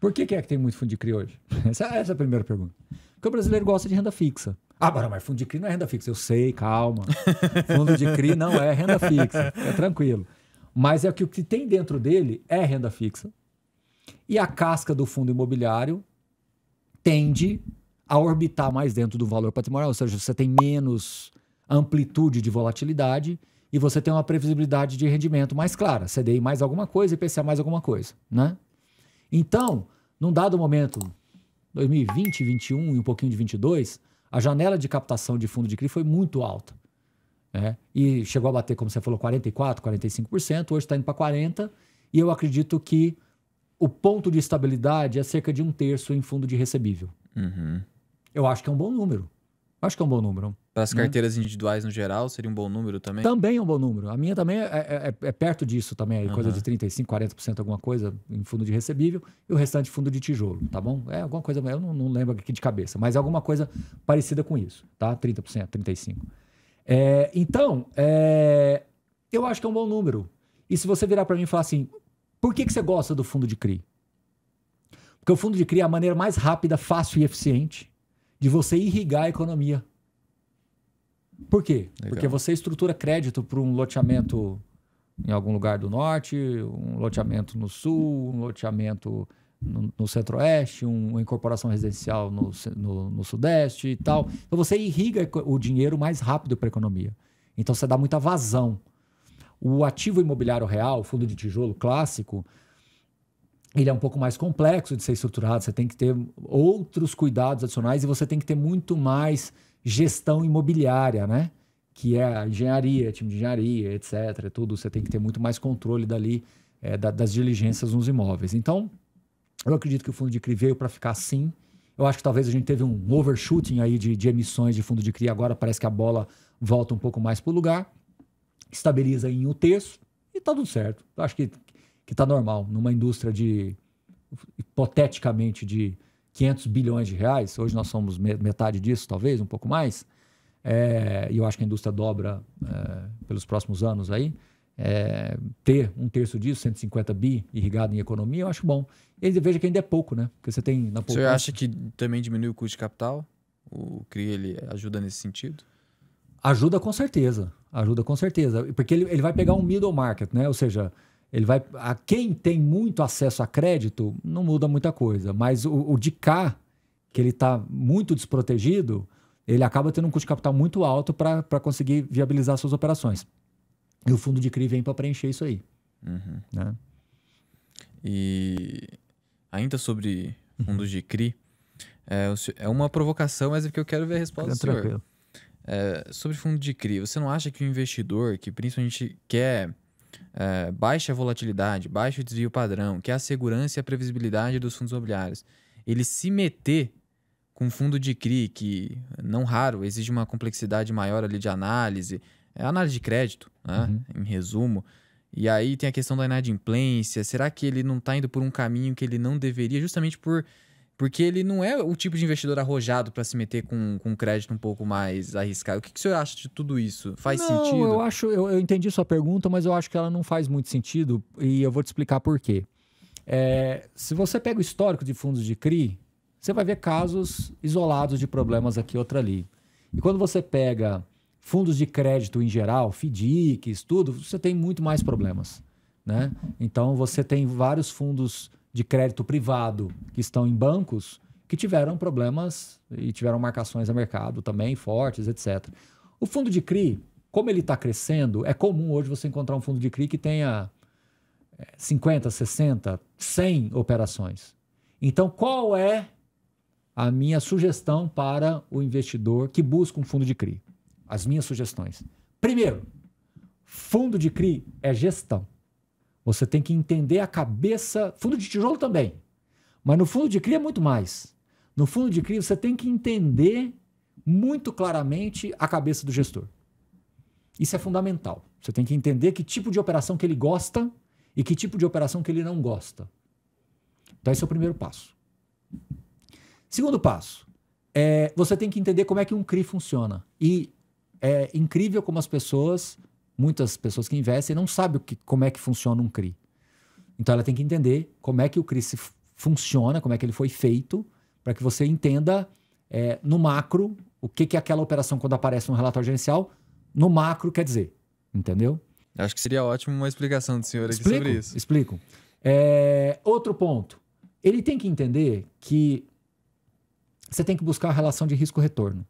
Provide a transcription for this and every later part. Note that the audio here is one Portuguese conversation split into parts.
Por que, que, é que tem muito fundo de CRI hoje? Essa, essa é a primeira pergunta. Porque o brasileiro gosta de renda fixa. Ah, Barão, mas fundo de CRI não é renda fixa. Eu sei, calma. fundo de CRI não é renda fixa. É tranquilo. Mas é que o que tem dentro dele é renda fixa. E a casca do fundo imobiliário tende a orbitar mais dentro do valor patrimonial. Ou seja, você tem menos amplitude de volatilidade e você tem uma previsibilidade de rendimento mais clara. CDI mais alguma coisa, IPCA mais alguma coisa, né? Então, num dado momento, 2020, 21 e um pouquinho de 22, a janela de captação de fundo de CRI foi muito alta. Né? E chegou a bater, como você falou, 44%, 45%, hoje está indo para 40%, e eu acredito que o ponto de estabilidade é cerca de um terço em fundo de recebível. Uhum. Eu acho que é um bom número. Eu acho que é um bom número. Para as né? carteiras né? individuais no geral, seria um bom número também? Também é um bom número. A minha também é, é, é, é perto disso também, uhum. coisa de 35%, 40%, alguma coisa em fundo de recebível, e o restante fundo de tijolo, tá bom? É alguma coisa, eu não, não lembro aqui de cabeça, mas é alguma coisa parecida com isso, tá? 30%, 35%. É, então, é, eu acho que é um bom número. E se você virar para mim e falar assim, por que, que você gosta do fundo de CRI? Porque o fundo de CRI é a maneira mais rápida, fácil e eficiente de você irrigar a economia por quê? Legal. Porque você estrutura crédito para um loteamento em algum lugar do norte, um loteamento no sul, um loteamento no, no centro-oeste, um, uma incorporação residencial no, no, no, sudeste e tal. Então você irriga o dinheiro mais rápido para a economia. Então você dá muita vazão. O ativo imobiliário real, fundo de tijolo clássico, ele é um pouco mais complexo de ser estruturado, você tem que ter outros cuidados adicionais e você tem que ter muito mais gestão imobiliária, né? Que é a engenharia, time de engenharia, etc. Tudo você tem que ter muito mais controle dali é, da, das diligências nos imóveis. Então, eu acredito que o fundo de CRI veio para ficar assim. Eu acho que talvez a gente teve um overshooting aí de, de emissões de fundo de CRI. Agora parece que a bola volta um pouco mais para o lugar, estabiliza em um terço e tá tudo certo. Eu acho que, que tá normal numa indústria de, hipoteticamente, de 500 bilhões de reais, hoje nós somos metade disso, talvez, um pouco mais, é, e eu acho que a indústria dobra é, pelos próximos anos aí, é, ter um terço disso, 150 bi, irrigado em economia, eu acho bom. E veja que ainda é pouco, né? Porque você tem na poupança... Você acha que também diminui o custo de capital? O CRI ele ajuda nesse sentido? Ajuda com certeza. Ajuda com certeza. Porque ele, ele vai pegar um middle market, né? Ou seja, ele vai. A quem tem muito acesso a crédito, não muda muita coisa. Mas o, o de cá, que ele está muito desprotegido, ele acaba tendo um custo de capital muito alto para conseguir viabilizar suas operações. E o fundo de CRI vem para preencher isso aí. Uhum. Né? E ainda sobre fundos de CRI, é, é, uma provocação, mas é que eu quero ver a resposta do senhor. É, sobre fundo de CRI, você não acha que o investidor que principalmente quer é, baixa volatilidade, baixo desvio padrão, que é a segurança e a previsibilidade dos fundos imobiliários, ele se meter com fundo de CRI, que não raro exige uma complexidade maior ali de análise, é análise de crédito, né? uhum. em resumo. E aí tem a questão da inadimplência, será que ele não está indo por um caminho que ele não deveria, justamente por porque ele não é o tipo de investidor arrojado para se meter com, com crédito um pouco mais arriscado. O que, que o senhor acha de tudo isso? Faz não, sentido? Eu acho, eu, eu, entendi sua pergunta, mas eu acho que ela não faz muito sentido e eu vou te explicar por quê. É, se você pega o histórico de fundos de CRI, você vai ver casos isolados de problemas aqui outra ali. E quando você pega fundos de crédito em geral, FDICs, tudo, você tem muito mais problemas. Né? Então você tem vários fundos de crédito privado que estão em bancos que tiveram problemas e tiveram marcações a mercado também fortes, etc. O fundo de CRI, como ele está crescendo, é comum hoje você encontrar um fundo de CRI que tenha 50, 60, 100 operações. Então, qual é a minha sugestão para o investidor que busca um fundo de CRI? As minhas sugestões. Primeiro, fundo de CRI é gestão. Você tem que entender a cabeça. Fundo de tijolo também. Mas no fundo de CRI é muito mais. No fundo de CRI, você tem que entender muito claramente a cabeça do gestor. Isso é fundamental. Você tem que entender que tipo de operação que ele gosta e que tipo de operação que ele não gosta. Então, esse é o primeiro passo. Segundo passo, é, você tem que entender como é que um CRI funciona. E é incrível como as pessoas muitas pessoas que investem não sabem o que, como é que funciona um CRI. Então ela tem que entender como é que o CRI se funciona, como é que ele foi feito, para que você entenda é, no macro o que, que aquela operação, quando aparece no relatório gerencial, no macro quer dizer. Entendeu? Acho que seria ótimo uma explicação do senhor explico, aqui sobre isso. Explico. É, outro ponto. Ele tem que entender que você tem que buscar a relação de risco-retorno.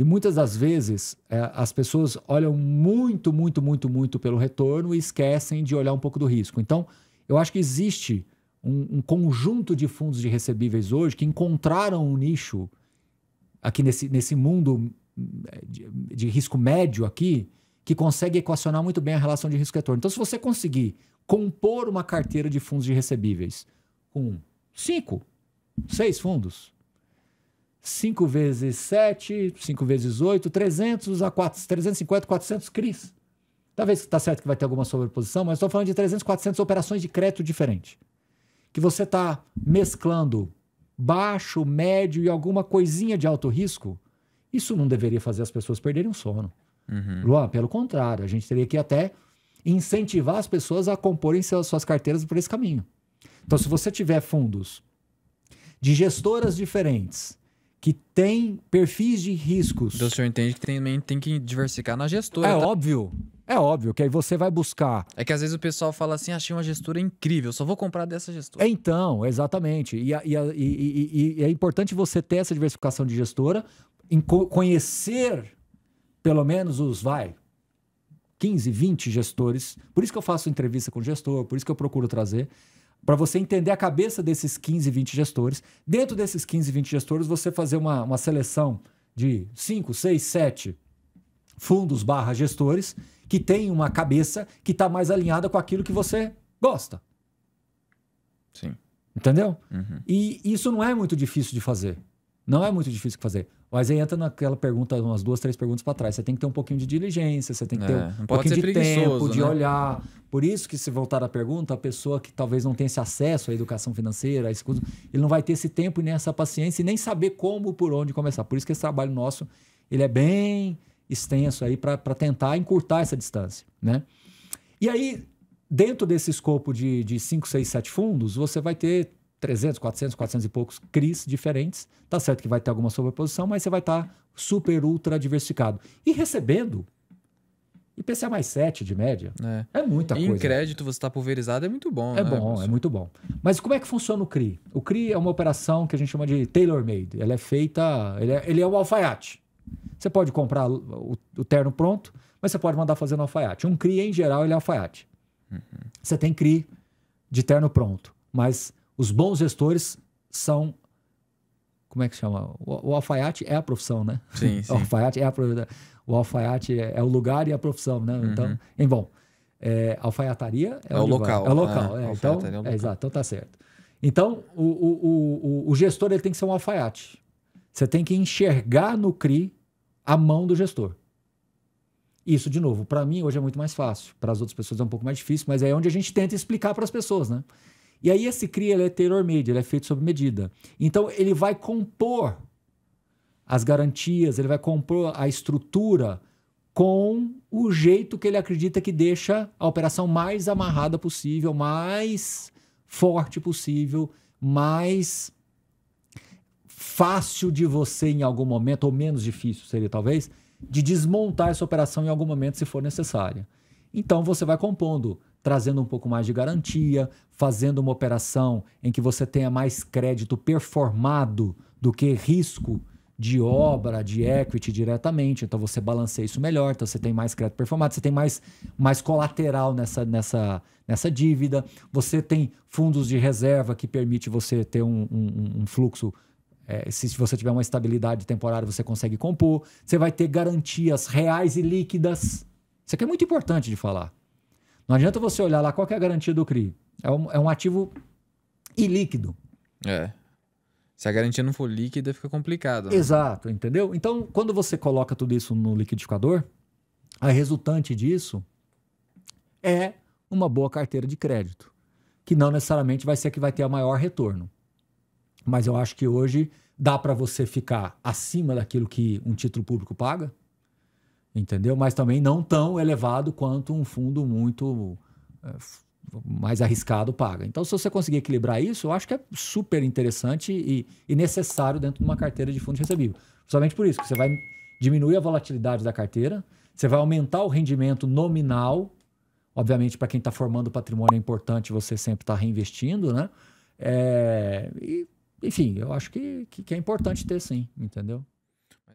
E muitas das vezes é, as pessoas olham muito, muito, muito, muito pelo retorno e esquecem de olhar um pouco do risco. Então, eu acho que existe um, um conjunto de fundos de recebíveis hoje que encontraram um nicho aqui nesse, nesse mundo hum, de, de risco médio aqui que consegue equacionar muito bem a relação de risco retorno. Então, se você conseguir compor uma carteira de fundos de recebíveis com cinco, seis fundos, 5 vezes 7, 5 vezes 8, 300 a 4, 350, 400 CRIs. Talvez está certo que vai ter alguma sobreposição, mas estou falando de 300, 400 operações de crédito diferente. Que você está mesclando baixo, médio e alguma coisinha de alto risco, isso não deveria fazer as pessoas perderem o sono. Uhum. Luan, pelo contrário, a gente teria que até incentivar as pessoas a comporem suas, suas carteiras por esse caminho. Então, se você tiver fundos de gestoras diferentes, que tem perfis de riscos. Então, o senhor entende que também tem que diversificar na gestora. É tá? óbvio. É óbvio que aí você vai buscar. É que às vezes o pessoal fala assim: achei uma gestora incrível, só vou comprar dessa gestora. Então, exatamente. E, e, e, e é importante você ter essa diversificação de gestora, conhecer pelo menos os, vai, 15, 20 gestores. Por isso que eu faço entrevista com gestor, por isso que eu procuro trazer para você entender a cabeça desses 15, 20 gestores. Dentro desses 15, 20 gestores, você fazer uma, uma seleção de 5, 6, 7 fundos barra gestores que tem uma cabeça que está mais alinhada com aquilo que você gosta. Sim. Entendeu? Uhum. E isso não é muito difícil de fazer. Não é muito difícil de fazer. Mas aí entra naquela pergunta, umas duas, três perguntas para trás. Você tem que ter um pouquinho de diligência, você tem que é, ter um pouquinho de tempo, né? de olhar. Por isso que, se voltar à pergunta, a pessoa que talvez não tenha esse acesso à educação financeira, a ele não vai ter esse tempo nem essa paciência e nem saber como, por onde começar. Por isso que esse trabalho nosso, ele é bem extenso aí para tentar encurtar essa distância, né? E aí, dentro desse escopo de, de 5, 6, 7 fundos, você vai ter 300, 400, 400 e poucos CRIs diferentes. Tá certo que vai ter alguma sobreposição, mas você vai estar tá super, ultra diversificado. E recebendo IPCA mais 7 de média é, é muita em coisa. Em crédito você está pulverizado, é muito bom. É né, bom, professor? é muito bom. Mas como é que funciona o CRI? O CRI é uma operação que a gente chama de tailor-made. Ela é feita, ele é, ele é um alfaiate. Você pode comprar o, o terno pronto, mas você pode mandar fazer no alfaiate. Um CRI, em geral, ele é alfaiate. Uhum. Você tem CRI de terno pronto, mas os bons gestores são. Como é que chama? O, o alfaiate é a profissão, né? Sim, sim. O alfaiate é a O alfaiate é, é, o lugar e a profissão, né? Então, uhum. Então, em bom, é, alfaiataria é, é o local. É o local, ah, é. Então, é, é, local. é, exato, então tá certo. Então, o, o, o, o gestor ele tem que ser um alfaiate. Você tem que enxergar no CRI a mão do gestor. Isso, de novo, para mim hoje é muito mais fácil. Para as outras pessoas é um pouco mais difícil, mas é onde a gente tenta explicar para as pessoas, né? E aí esse CRI ele é tailor-made, ele é feito sob medida. Então ele vai compor as garantias, ele vai compor a estrutura com o jeito que ele acredita que deixa a operação mais amarrada possível, mais forte possível, mais fácil de você em algum momento, ou menos difícil seria talvez, de desmontar essa operação em algum momento se for necessária. Então você vai compondo trazendo um pouco mais de garantia, fazendo uma operação em que você tenha mais crédito performado do que risco de obra, de equity diretamente. Então você balanceia isso melhor, então você tem mais crédito performado, você tem mais, mais colateral nessa, nessa, nessa dívida, você tem fundos de reserva que permite você ter um, um, um fluxo. É, se você tiver uma estabilidade temporária, você consegue compor. Você vai ter garantias reais e líquidas. Isso aqui é muito importante de falar. Não adianta você olhar lá qual é a garantia do CRI. É um, é um ativo ilíquido. É. Se a garantia não for líquida, fica complicado. Né? Exato, entendeu? Então, quando você coloca tudo isso no liquidificador, a resultante disso é uma boa carteira de crédito, que não necessariamente vai ser a que vai ter o maior retorno. Mas eu acho que hoje dá para você ficar acima daquilo que um título público paga, entendeu? Mas também não tão elevado quanto um fundo muito é, mais arriscado paga. Então, se você conseguir equilibrar isso, eu acho que é super interessante e, e necessário dentro de uma carteira de fundos recebível. Principalmente por isso, que você vai diminuir a volatilidade da carteira, você vai aumentar o rendimento nominal. Obviamente, para quem está formando patrimônio é importante você sempre estar tá reinvestindo, né? É, e, enfim, eu acho que, que, que é importante ter sim, entendeu?